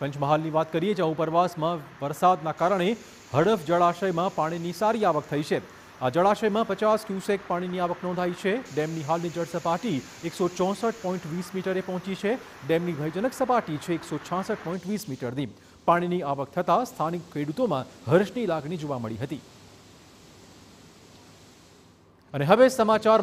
પંચમહાલની વાત કરીએ જ્યાં ઉપરવાસમાં વરસાદના કારણે હડફ જળાશયમાં પાણીની સારી આવક થઈ છે આ જળાશયમાં પચાસ ક્યુસેક પાણીની આવક નોંધાઈ છે ડેમની હાલની જળ સપાટી એકસો ચોસઠ પોઈન્ટ વીસ મીટરે પહોંચી છે ડેમની ભયજનક સપાટી છે એકસો છાસઠ પોઈન્ટ વીસ મીટરની પાણીની આવક થતાં સ્થાનિક ખેડૂતોમાં હર્ષની લાગણી જોવા મળી હતી અને હવે સમાચાર